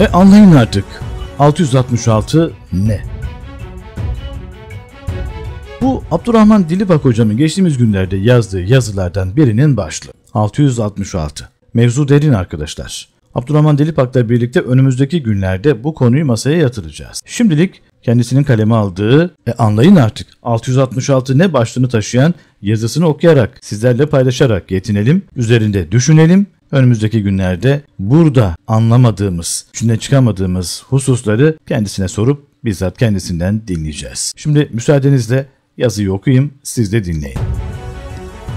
E anlayın artık. 666 ne? Bu Abdurrahman Dilibak hocamın geçtiğimiz günlerde yazdığı yazılardan birinin başlığı. 666. Mevzu derin arkadaşlar. Abdurrahman Dilipak'la birlikte önümüzdeki günlerde bu konuyu masaya yatıracağız. Şimdilik kendisinin kaleme aldığı e anlayın artık 666 ne başlığını taşıyan yazısını okuyarak sizlerle paylaşarak yetinelim, üzerinde düşünelim önümüzdeki günlerde burada anlamadığımız, içinden çıkamadığımız hususları kendisine sorup bizzat kendisinden dinleyeceğiz. Şimdi müsaadenizle yazıyı okuyayım, siz de dinleyin.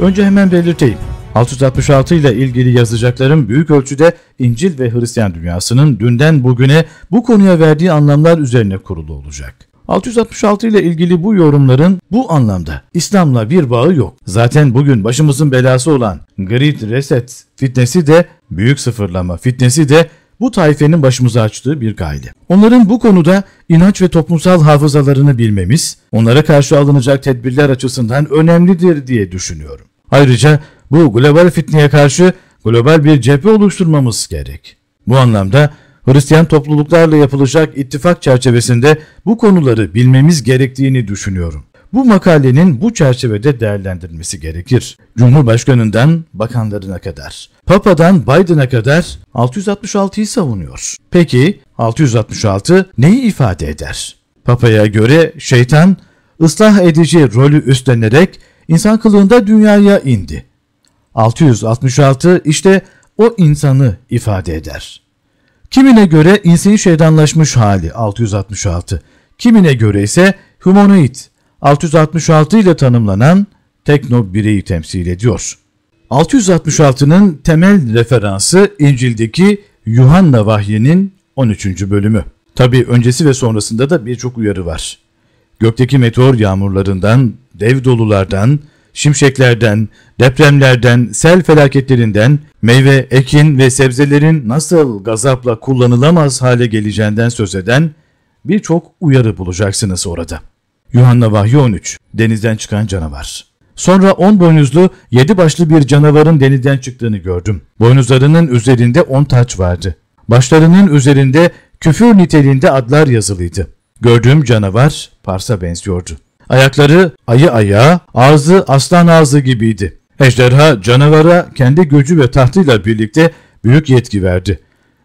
Önce hemen belirteyim. 666 ile ilgili yazacaklarım büyük ölçüde İncil ve Hristiyan dünyasının dünden bugüne bu konuya verdiği anlamlar üzerine kurulu olacak. 666 ile ilgili bu yorumların bu anlamda İslam'la bir bağı yok. Zaten bugün başımızın belası olan Great Reset fitnesi de büyük sıfırlama fitnesi de bu taifenin başımıza açtığı bir gayle. Onların bu konuda inanç ve toplumsal hafızalarını bilmemiz, onlara karşı alınacak tedbirler açısından önemlidir diye düşünüyorum. Ayrıca bu global fitneye karşı global bir cephe oluşturmamız gerek. Bu anlamda Hristiyan topluluklarla yapılacak ittifak çerçevesinde bu konuları bilmemiz gerektiğini düşünüyorum. Bu makalenin bu çerçevede değerlendirilmesi gerekir. Cumhurbaşkanından bakanlarına kadar, Papa'dan Biden'a kadar 666'yı savunuyor. Peki 666 neyi ifade eder? Papa'ya göre şeytan ıslah edici rolü üstlenerek insan kılığında dünyaya indi. 666 işte o insanı ifade eder. Kimine göre insani şeytanlaşmış hali 666, kimine göre ise humanoid 666 ile tanımlanan tekno bireyi temsil ediyor. 666'nın temel referansı İncil'deki Yuhanna vahyinin 13. bölümü. Tabi öncesi ve sonrasında da birçok uyarı var. Gökteki meteor yağmurlarından, dev dolulardan, şimşeklerden, depremlerden, sel felaketlerinden, meyve, ekin ve sebzelerin nasıl gazapla kullanılamaz hale geleceğinden söz eden birçok uyarı bulacaksınız orada. Yuhanna Vahyi 13, denizden çıkan canavar. Sonra on boynuzlu yedi başlı bir canavarın denizden çıktığını gördüm. Boynuzlarının üzerinde on taç vardı. Başlarının üzerinde küfür niteliğinde adlar yazılıydı. Gördüğüm canavar Pars'a benziyordu. Ayakları ayı ayağı, ağzı aslan ağzı gibiydi. Ejderha canavara kendi gücü ve tahtıyla birlikte büyük yetki verdi.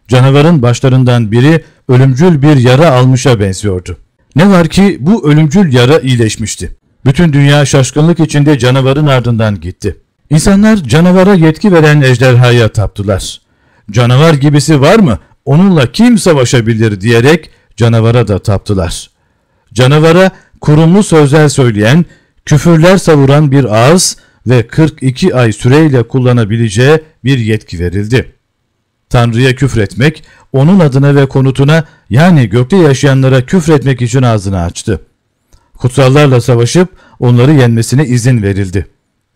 Canavarın başlarından biri ölümcül bir yara almışa benziyordu. Ne var ki bu ölümcül yara iyileşmişti. Bütün dünya şaşkınlık içinde canavarın ardından gitti. İnsanlar canavara yetki veren ejderhaya taptılar. Canavar gibisi var mı? Onunla kim savaşabilir diyerek canavara da taptılar. Canavara kurumlu sözler söyleyen, küfürler savuran bir ağız ve 42 ay süreyle kullanabileceği bir yetki verildi. Tanrı'ya küfretmek, onun adına ve konutuna yani gökte yaşayanlara küfretmek için ağzını açtı. Kutsallarla savaşıp onları yenmesine izin verildi.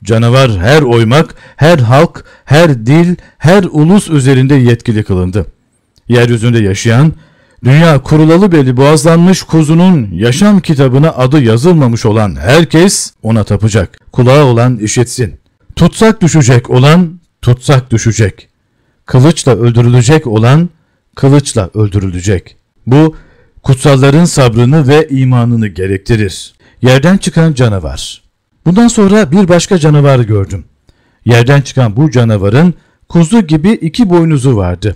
Canavar her oymak, her halk, her dil, her ulus üzerinde yetkili kılındı. Yeryüzünde yaşayan, Dünya kurulalı beli boğazlanmış kuzunun yaşam kitabına adı yazılmamış olan herkes ona tapacak. Kulağı olan işitsin. Tutsak düşecek olan tutsak düşecek. Kılıçla öldürülecek olan kılıçla öldürülecek. Bu kutsalların sabrını ve imanını gerektirir. Yerden çıkan canavar. Bundan sonra bir başka canavar gördüm. Yerden çıkan bu canavarın kuzu gibi iki boynuzu vardı.''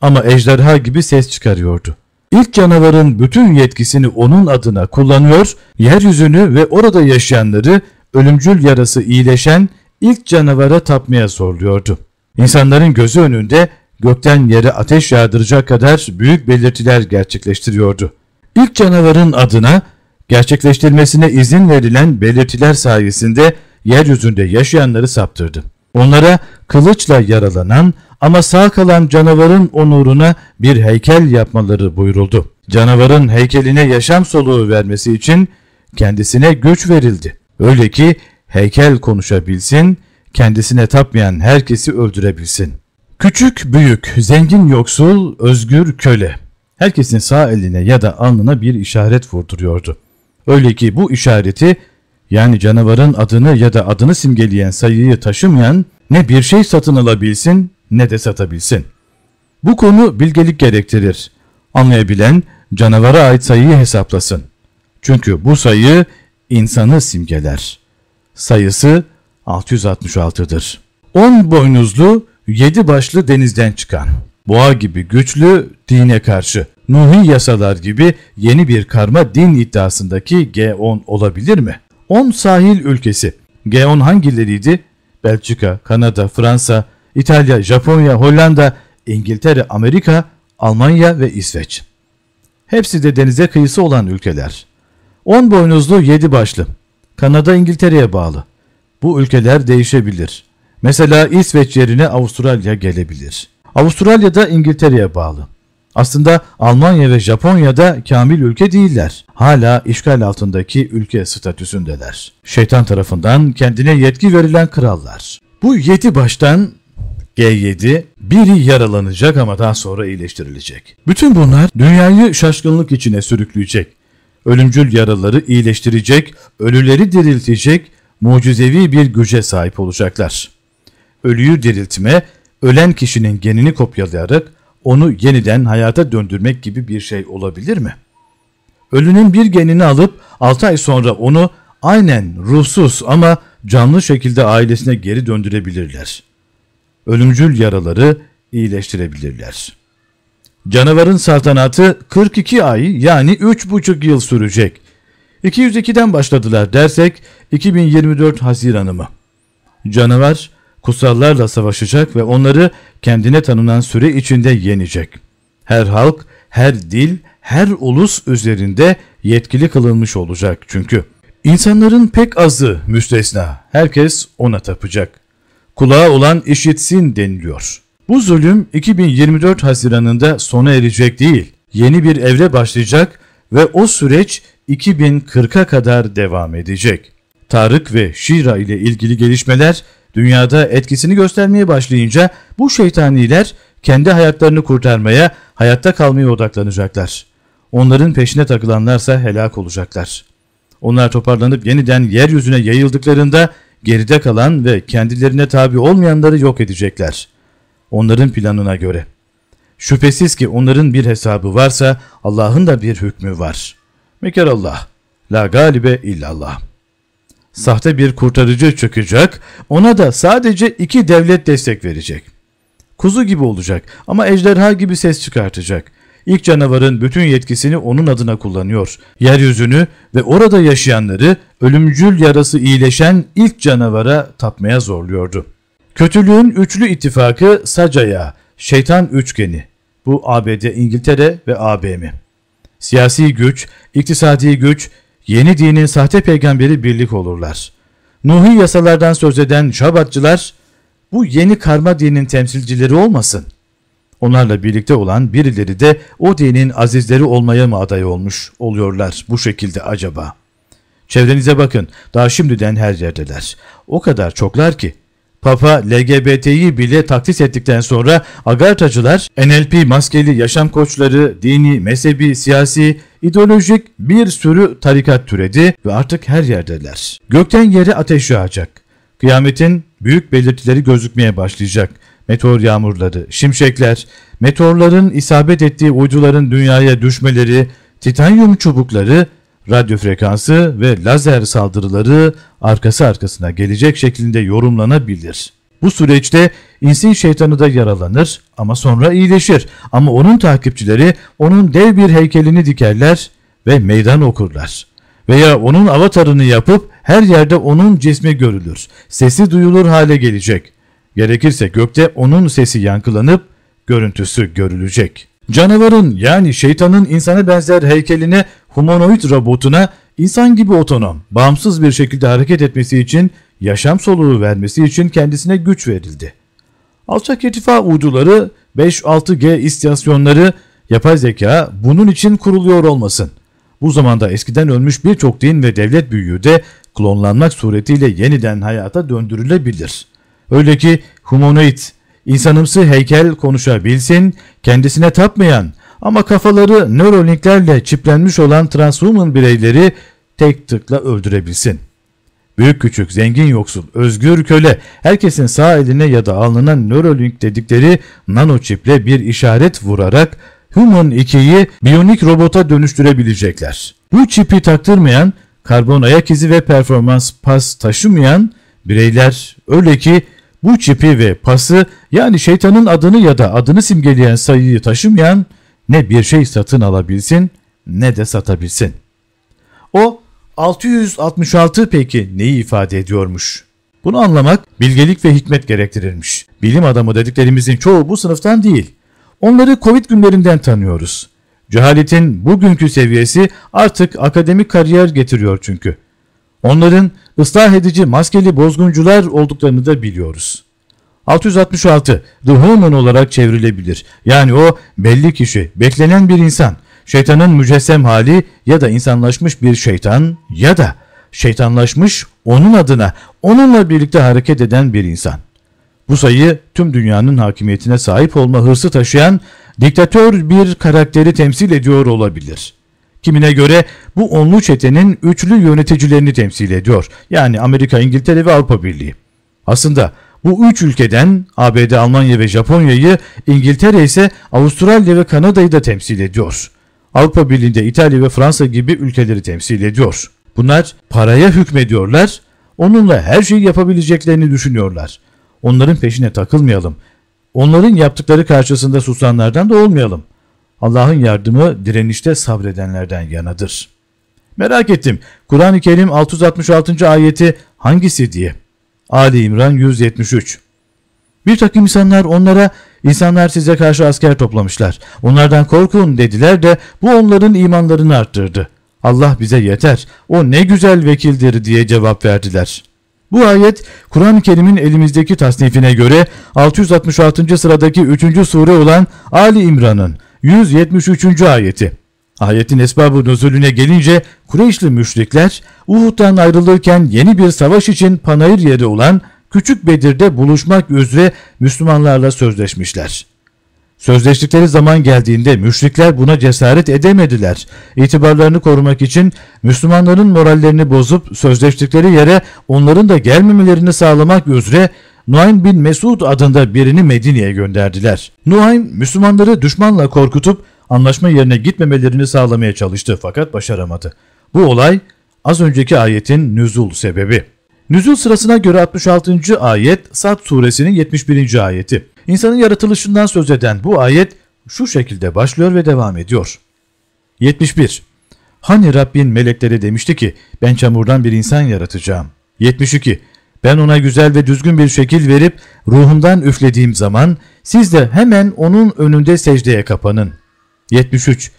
ama ejderha gibi ses çıkarıyordu. İlk canavarın bütün yetkisini onun adına kullanıyor, yeryüzünü ve orada yaşayanları ölümcül yarası iyileşen ilk canavara tapmaya zorluyordu. İnsanların gözü önünde gökten yere ateş yağdıracak kadar büyük belirtiler gerçekleştiriyordu. İlk canavarın adına gerçekleştirmesine izin verilen belirtiler sayesinde yeryüzünde yaşayanları saptırdı. Onlara kılıçla yaralanan ama sağ kalan canavarın onuruna bir heykel yapmaları buyuruldu. Canavarın heykeline yaşam soluğu vermesi için kendisine güç verildi. Öyle ki heykel konuşabilsin, kendisine tapmayan herkesi öldürebilsin. Küçük, büyük, zengin, yoksul, özgür, köle. Herkesin sağ eline ya da alnına bir işaret vurduruyordu. Öyle ki bu işareti yani canavarın adını ya da adını simgeleyen sayıyı taşımayan ne bir şey satın alabilsin ne de satabilsin. Bu konu bilgelik gerektirir. Anlayabilen canavara ait sayıyı hesaplasın. Çünkü bu sayı insanı simgeler. Sayısı 666'dır. 10 boynuzlu, 7 başlı denizden çıkan, boğa gibi güçlü dine karşı, Nuhi yasalar gibi yeni bir karma din iddiasındaki G10 olabilir mi? 10 sahil ülkesi. G10 hangileriydi? Belçika, Kanada, Fransa, İtalya, Japonya, Hollanda, İngiltere, Amerika, Almanya ve İsveç. Hepsi de denize kıyısı olan ülkeler. 10 boynuzlu 7 başlı. Kanada İngiltere'ye bağlı. Bu ülkeler değişebilir. Mesela İsveç yerine Avustralya gelebilir. Avustralya da İngiltere'ye bağlı. Aslında Almanya ve Japonya da kamil ülke değiller. Hala işgal altındaki ülke statüsündeler. Şeytan tarafından kendine yetki verilen krallar. Bu yedi baştan G7 biri yaralanacak ama daha sonra iyileştirilecek. Bütün bunlar dünyayı şaşkınlık içine sürükleyecek. Ölümcül yaraları iyileştirecek, ölüleri diriltecek, mucizevi bir güce sahip olacaklar. Ölüyü diriltme, ölen kişinin genini kopyalayarak onu yeniden hayata döndürmek gibi bir şey olabilir mi? Ölünün bir genini alıp 6 ay sonra onu aynen ruhsuz ama canlı şekilde ailesine geri döndürebilirler. Ölümcül yaraları iyileştirebilirler. Canavarın saltanatı 42 ay yani 3,5 yıl sürecek. 202'den başladılar dersek 2024 Haziran'ı mı? Canavar kutsallarla savaşacak ve onları kendine tanınan süre içinde yenecek. Her halk, her dil, her ulus üzerinde yetkili kılınmış olacak çünkü. İnsanların pek azı müstesna, herkes ona tapacak. Kulağı olan işitsin deniliyor. Bu zulüm 2024 Haziran'ında sona erecek değil, yeni bir evre başlayacak ve o süreç 2040'a kadar devam edecek. Tarık ve Şira ile ilgili gelişmeler dünyada etkisini göstermeye başlayınca bu şeytaniler kendi hayatlarını kurtarmaya, hayatta kalmaya odaklanacaklar. Onların peşine takılanlarsa helak olacaklar. Onlar toparlanıp yeniden yeryüzüne yayıldıklarında geride kalan ve kendilerine tabi olmayanları yok edecekler. Onların planına göre. Şüphesiz ki onların bir hesabı varsa Allah'ın da bir hükmü var. Mekerallah. La galibe illallah sahte bir kurtarıcı çökecek, ona da sadece iki devlet destek verecek. Kuzu gibi olacak ama ejderha gibi ses çıkartacak. İlk canavarın bütün yetkisini onun adına kullanıyor. Yeryüzünü ve orada yaşayanları ölümcül yarası iyileşen ilk canavara tapmaya zorluyordu. Kötülüğün üçlü ittifakı Sacaya, şeytan üçgeni. Bu ABD, İngiltere ve ABM. Siyasi güç, iktisadi güç, yeni dinin sahte peygamberi birlik olurlar. Nuhi yasalardan söz eden şabatçılar bu yeni karma dinin temsilcileri olmasın. Onlarla birlikte olan birileri de o dinin azizleri olmaya mı aday olmuş oluyorlar bu şekilde acaba? Çevrenize bakın daha şimdiden her yerdeler. O kadar çoklar ki Papa LGBT'yi bile taklit ettikten sonra agartacılar NLP maskeli yaşam koçları, dini, mezhebi, siyasi, ideolojik bir sürü tarikat türedi ve artık her yerdeler. Gökten yere ateş yağacak. Kıyametin büyük belirtileri gözükmeye başlayacak. Meteor yağmurları, şimşekler, meteorların isabet ettiği uyduların dünyaya düşmeleri, titanyum çubukları radyo frekansı ve lazer saldırıları arkası arkasına gelecek şeklinde yorumlanabilir. Bu süreçte insin şeytanı da yaralanır ama sonra iyileşir. Ama onun takipçileri onun dev bir heykelini dikerler ve meydan okurlar. Veya onun avatarını yapıp her yerde onun cismi görülür. Sesi duyulur hale gelecek. Gerekirse gökte onun sesi yankılanıp görüntüsü görülecek.'' Canavarın yani şeytanın insana benzer heykeline humanoid robotuna insan gibi otonom, bağımsız bir şekilde hareket etmesi için, yaşam soluğu vermesi için kendisine güç verildi. Alçak irtifa uyduları, 5-6G istasyonları, yapay zeka bunun için kuruluyor olmasın. Bu zamanda eskiden ölmüş birçok din ve devlet büyüğü de klonlanmak suretiyle yeniden hayata döndürülebilir. Öyle ki humanoid İnsanımsı heykel konuşabilsin, kendisine tapmayan ama kafaları nörolinklerle çiplenmiş olan transhuman bireyleri tek tıkla öldürebilsin. Büyük küçük, zengin yoksul, özgür köle, herkesin sağ eline ya da alnına nörolink dedikleri nano çiple bir işaret vurarak Human 2'yi biyonik robota dönüştürebilecekler. Bu çipi taktırmayan, karbon ayak izi ve performans pas taşımayan bireyler öyle ki bu çipi ve pası yani şeytanın adını ya da adını simgeleyen sayıyı taşımayan ne bir şey satın alabilsin ne de satabilsin. O 666 peki neyi ifade ediyormuş? Bunu anlamak bilgelik ve hikmet gerektirirmiş. Bilim adamı dediklerimizin çoğu bu sınıftan değil. Onları Covid günlerinden tanıyoruz. Cehaletin bugünkü seviyesi artık akademik kariyer getiriyor çünkü. Onların ıslah edici maskeli bozguncular olduklarını da biliyoruz. 666 The Human olarak çevrilebilir. Yani o belli kişi, beklenen bir insan, şeytanın mücessem hali ya da insanlaşmış bir şeytan ya da şeytanlaşmış onun adına, onunla birlikte hareket eden bir insan. Bu sayı tüm dünyanın hakimiyetine sahip olma hırsı taşıyan diktatör bir karakteri temsil ediyor olabilir.'' Kimine göre bu onlu çetenin üçlü yöneticilerini temsil ediyor. Yani Amerika, İngiltere ve Avrupa Birliği. Aslında bu üç ülkeden ABD, Almanya ve Japonya'yı, İngiltere ise Avustralya ve Kanada'yı da temsil ediyor. Avrupa Birliği'nde İtalya ve Fransa gibi ülkeleri temsil ediyor. Bunlar paraya hükmediyorlar, onunla her şeyi yapabileceklerini düşünüyorlar. Onların peşine takılmayalım. Onların yaptıkları karşısında susanlardan da olmayalım.'' Allah'ın yardımı direnişte sabredenlerden yanadır. Merak ettim. Kur'an-ı Kerim 666. ayeti hangisi diye. Ali İmran 173. Bir takım insanlar onlara insanlar size karşı asker toplamışlar. Onlardan korkun dediler de bu onların imanlarını arttırdı. Allah bize yeter. O ne güzel vekildir diye cevap verdiler. Bu ayet Kur'an-ı Kerim'in elimizdeki tasnifine göre 666. sıradaki 3. sure olan Ali İmran'ın 173. ayeti. Ayetin esbabı nüzulüne gelince Kureyşli müşrikler Uhud'dan ayrılırken yeni bir savaş için panayır yeri olan Küçük Bedir'de buluşmak üzere Müslümanlarla sözleşmişler. Sözleştikleri zaman geldiğinde müşrikler buna cesaret edemediler. İtibarlarını korumak için Müslümanların morallerini bozup sözleştikleri yere onların da gelmemelerini sağlamak üzere Nuaym bin Mesud adında birini Medine'ye gönderdiler. Nuaym Müslümanları düşmanla korkutup anlaşma yerine gitmemelerini sağlamaya çalıştı fakat başaramadı. Bu olay az önceki ayetin nüzul sebebi. Nüzul sırasına göre 66. ayet Sad suresinin 71. ayeti. İnsanın yaratılışından söz eden bu ayet şu şekilde başlıyor ve devam ediyor. 71. Hani Rabbin melekleri demişti ki ben çamurdan bir insan yaratacağım. 72. Ben ona güzel ve düzgün bir şekil verip ruhumdan üflediğim zaman siz de hemen onun önünde secdeye kapanın. 73.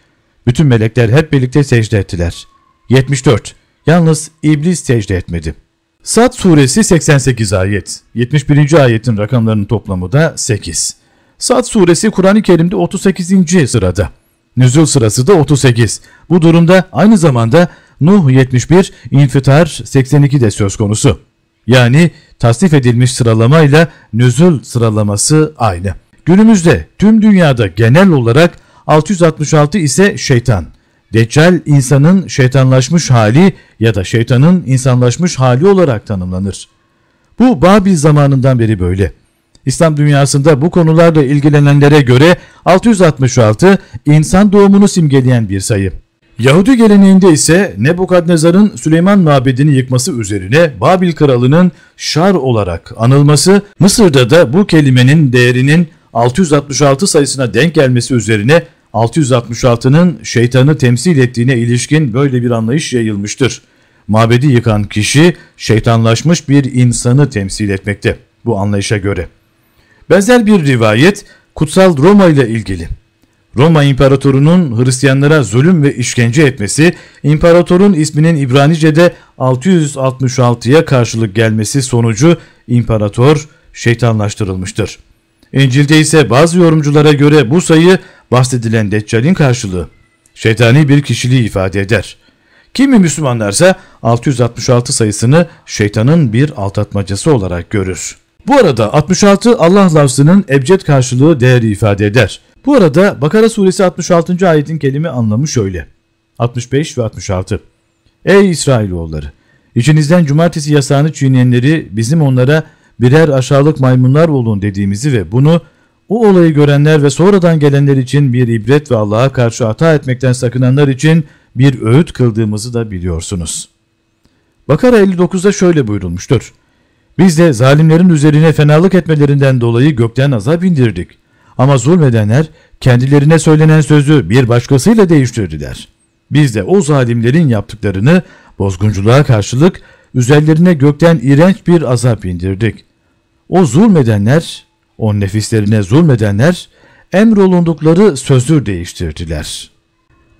Bütün melekler hep birlikte secde ettiler. 74. Yalnız iblis secde etmedi. Sad suresi 88 ayet. 71. ayetin rakamlarının toplamı da 8. Sad suresi Kur'an-ı Kerim'de 38. sırada. Nüzul sırası da 38. Bu durumda aynı zamanda Nuh 71, İnfitar 82 de söz konusu. Yani tasnif edilmiş sıralamayla nüzül sıralaması aynı. Günümüzde tüm dünyada genel olarak 666 ise şeytan. Deccal insanın şeytanlaşmış hali ya da şeytanın insanlaşmış hali olarak tanımlanır. Bu Babil zamanından beri böyle. İslam dünyasında bu konularla ilgilenenlere göre 666 insan doğumunu simgeleyen bir sayı. Yahudi geleneğinde ise Nebukadnezar'ın Süleyman Mabedi'ni yıkması üzerine Babil kralının Şar olarak anılması, Mısır'da da bu kelimenin değerinin 666 sayısına denk gelmesi üzerine 666'nın şeytanı temsil ettiğine ilişkin böyle bir anlayış yayılmıştır. Mabedi yıkan kişi şeytanlaşmış bir insanı temsil etmekte bu anlayışa göre. Benzer bir rivayet Kutsal Roma ile ilgili. Roma İmparatoru'nun Hristiyanlara zulüm ve işkence etmesi, İmparatorun isminin İbranice'de 666'ya karşılık gelmesi sonucu imparator şeytanlaştırılmıştır. İncil'de ise bazı yorumculara göre bu sayı bahsedilen Deccal'in karşılığı. Şeytani bir kişiliği ifade eder. Kimi Müslümanlarsa 666 sayısını şeytanın bir aldatmacası olarak görür. Bu arada 66 Allah lafzının ebced karşılığı değeri ifade eder. Bu arada Bakara suresi 66. ayetin kelime anlamı şöyle. 65 ve 66. Ey İsrailoğulları! İçinizden cumartesi yasağını çiğneyenleri bizim onlara birer aşağılık maymunlar olun dediğimizi ve bunu o olayı görenler ve sonradan gelenler için bir ibret ve Allah'a karşı hata etmekten sakınanlar için bir öğüt kıldığımızı da biliyorsunuz. Bakara 59'da şöyle buyurulmuştur. Biz de zalimlerin üzerine fenalık etmelerinden dolayı gökten azap indirdik.'' Ama zulmedenler kendilerine söylenen sözü bir başkasıyla değiştirdiler. Biz de o zalimlerin yaptıklarını bozgunculuğa karşılık üzerlerine gökten iğrenç bir azap indirdik. O zulmedenler, o nefislerine zulmedenler emrolundukları sözü değiştirdiler.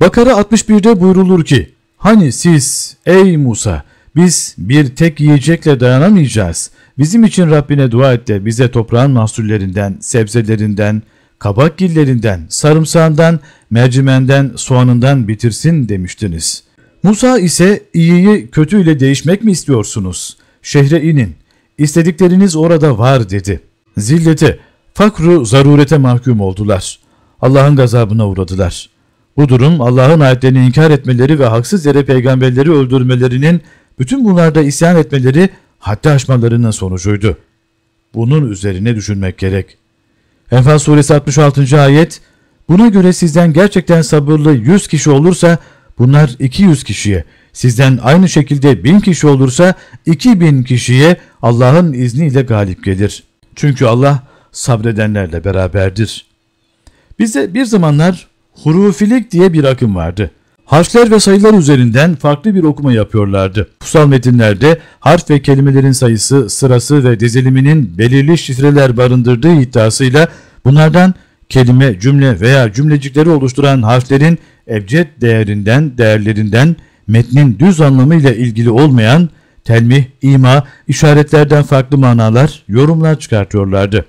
Bakara 61'de buyrulur ki, Hani siz ey Musa biz bir tek yiyecekle dayanamayacağız. Bizim için Rabbine dua et de bize toprağın mahsullerinden, sebzelerinden, kabak gillerinden, sarımsağından, mercimenden, soğanından bitirsin demiştiniz. Musa ise iyiyi kötüyle değişmek mi istiyorsunuz? Şehre inin. İstedikleriniz orada var dedi. Zillete, fakru zarurete mahkum oldular. Allah'ın gazabına uğradılar. Bu durum Allah'ın ayetlerini inkar etmeleri ve haksız yere peygamberleri öldürmelerinin bütün bunlarda isyan etmeleri haddi aşmalarının sonucuydu. Bunun üzerine düşünmek gerek. Enfal suresi 66. ayet Buna göre sizden gerçekten sabırlı 100 kişi olursa bunlar 200 kişiye, sizden aynı şekilde 1000 kişi olursa 2000 kişiye Allah'ın izniyle galip gelir. Çünkü Allah sabredenlerle beraberdir. Bize bir zamanlar hurufilik diye bir akım vardı. Harfler ve sayılar üzerinden farklı bir okuma yapıyorlardı. Pusal metinlerde harf ve kelimelerin sayısı, sırası ve diziliminin belirli şifreler barındırdığı iddiasıyla bunlardan kelime, cümle veya cümlecikleri oluşturan harflerin ebced değerinden, değerlerinden, metnin düz anlamıyla ilgili olmayan telmih, ima, işaretlerden farklı manalar, yorumlar çıkartıyorlardı.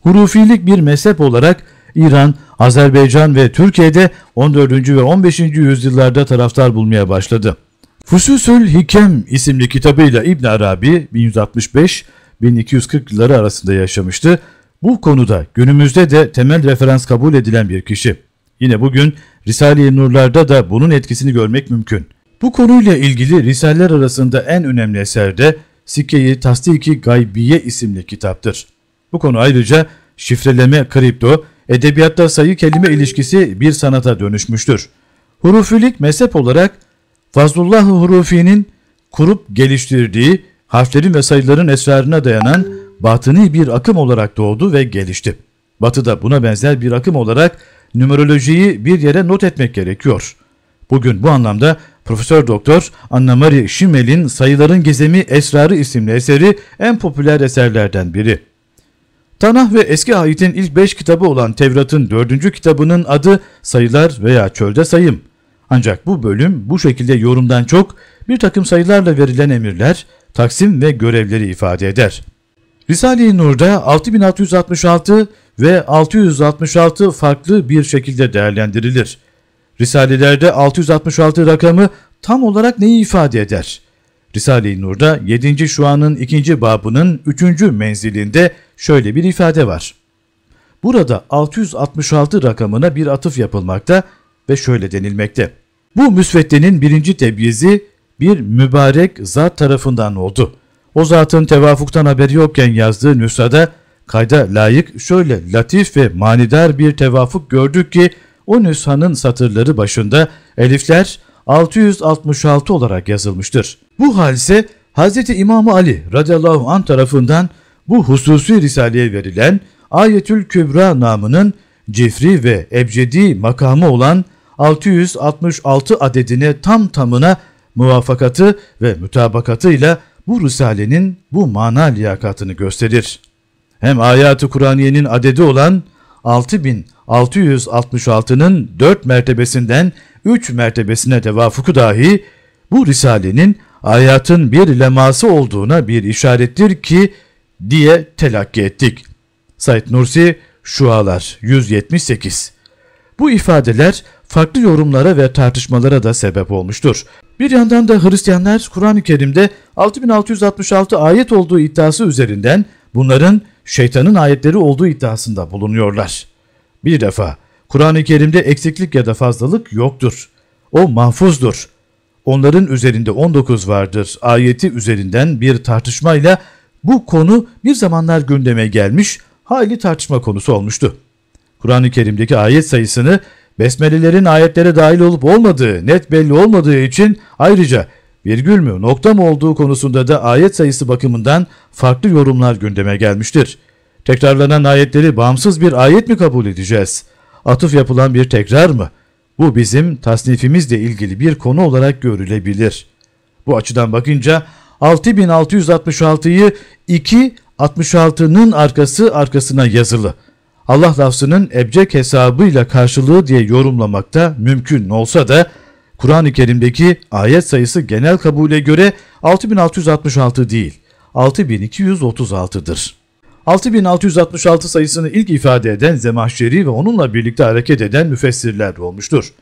Hurufilik bir mezhep olarak İran, Azerbaycan ve Türkiye'de 14. ve 15. yüzyıllarda taraftar bulmaya başladı. Fususül Hikem isimli kitabıyla İbn Arabi 1165-1240 yılları arasında yaşamıştı. Bu konuda günümüzde de temel referans kabul edilen bir kişi. Yine bugün Risale-i Nurlar'da da bunun etkisini görmek mümkün. Bu konuyla ilgili risaller arasında en önemli eser de Sike-i Tasdiki Gaybiye isimli kitaptır. Bu konu ayrıca şifreleme, kripto, Edebiyatta sayı kelime ilişkisi bir sanata dönüşmüştür. Hurufilik mezhep olarak Fazlullah Hurufi'nin kurup geliştirdiği harflerin ve sayıların esrarına dayanan batıni bir akım olarak doğdu ve gelişti. Batı'da buna benzer bir akım olarak numerolojiyi bir yere not etmek gerekiyor. Bugün bu anlamda Profesör Doktor Anna Marie Schimmel'in Sayıların Gizemi Esrarı isimli eseri en popüler eserlerden biri. Tanah ve Eski Ahit'in ilk beş kitabı olan Tevrat'ın dördüncü kitabının adı Sayılar veya Çölde Sayım. Ancak bu bölüm bu şekilde yorumdan çok bir takım sayılarla verilen emirler, taksim ve görevleri ifade eder. Risale-i Nur'da 6666 ve 666 farklı bir şekilde değerlendirilir. Risalelerde 666 rakamı tam olarak neyi ifade eder? Risale-i Nur'da 7. Şua'nın 2. babının 3. menzilinde şöyle bir ifade var. Burada 666 rakamına bir atıf yapılmakta ve şöyle denilmekte. Bu müsveddenin birinci tebyizi bir mübarek zat tarafından oldu. O zatın tevafuktan haberi yokken yazdığı nüshada kayda layık şöyle latif ve manidar bir tevafuk gördük ki o nüshanın satırları başında elifler 666 olarak yazılmıştır. Bu hadise Hz. İmam Ali radıyallahu an tarafından bu hususi risaleye verilen Ayetül Kübra namının cifri ve ebcedi makamı olan 666 adedine tam tamına muvafakatı ve mütabakatıyla bu risalenin bu mana liyakatını gösterir. Hem ayatı Kur'aniyenin adedi olan 6666'nın 4 mertebesinden üç mertebesine tevafuku dahi bu risalenin hayatın bir leması olduğuna bir işarettir ki diye telakki ettik. Said Nursi Şualar 178 Bu ifadeler farklı yorumlara ve tartışmalara da sebep olmuştur. Bir yandan da Hristiyanlar Kur'an-ı Kerim'de 6666 ayet olduğu iddiası üzerinden bunların şeytanın ayetleri olduğu iddiasında bulunuyorlar. Bir defa Kur'an-ı Kerim'de eksiklik ya da fazlalık yoktur. O mahfuzdur. Onların üzerinde 19 vardır. Ayeti üzerinden bir tartışmayla bu konu bir zamanlar gündeme gelmiş, hali tartışma konusu olmuştu. Kur'an-ı Kerim'deki ayet sayısını besmelelerin ayetlere dahil olup olmadığı net belli olmadığı için ayrıca virgül mü nokta mı olduğu konusunda da ayet sayısı bakımından farklı yorumlar gündeme gelmiştir. Tekrarlanan ayetleri bağımsız bir ayet mi kabul edeceğiz? atıf yapılan bir tekrar mı? Bu bizim tasnifimizle ilgili bir konu olarak görülebilir. Bu açıdan bakınca 6666'yı 2 66'nın arkası arkasına yazılı. Allah lafzının ebcek hesabıyla karşılığı diye yorumlamakta mümkün olsa da Kur'an-ı Kerim'deki ayet sayısı genel kabule göre 6666 değil 6236'dır. 6666 sayısını ilk ifade eden Zemahşeri ve onunla birlikte hareket eden müfessirler olmuştur.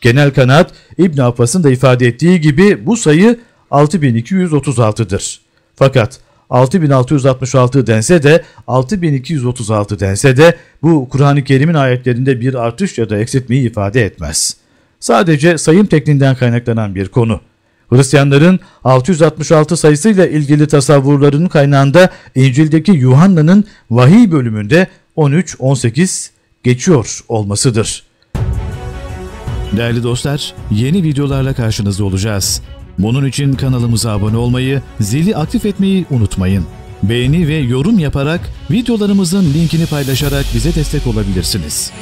Genel kanaat İbn Abbas'ın da ifade ettiği gibi bu sayı 6236'dır. Fakat 6666 dense de 6236 dense de bu Kur'an-ı Kerim'in ayetlerinde bir artış ya da eksiltmeyi ifade etmez. Sadece sayım tekniğinden kaynaklanan bir konu. Hristiyanların 666 sayısıyla ilgili tasavvurlarının kaynağında İncil'deki Yuhanna'nın vahiy bölümünde 13-18 geçiyor olmasıdır. Değerli dostlar, yeni videolarla karşınızda olacağız. Bunun için kanalımıza abone olmayı, zili aktif etmeyi unutmayın. Beğeni ve yorum yaparak videolarımızın linkini paylaşarak bize destek olabilirsiniz.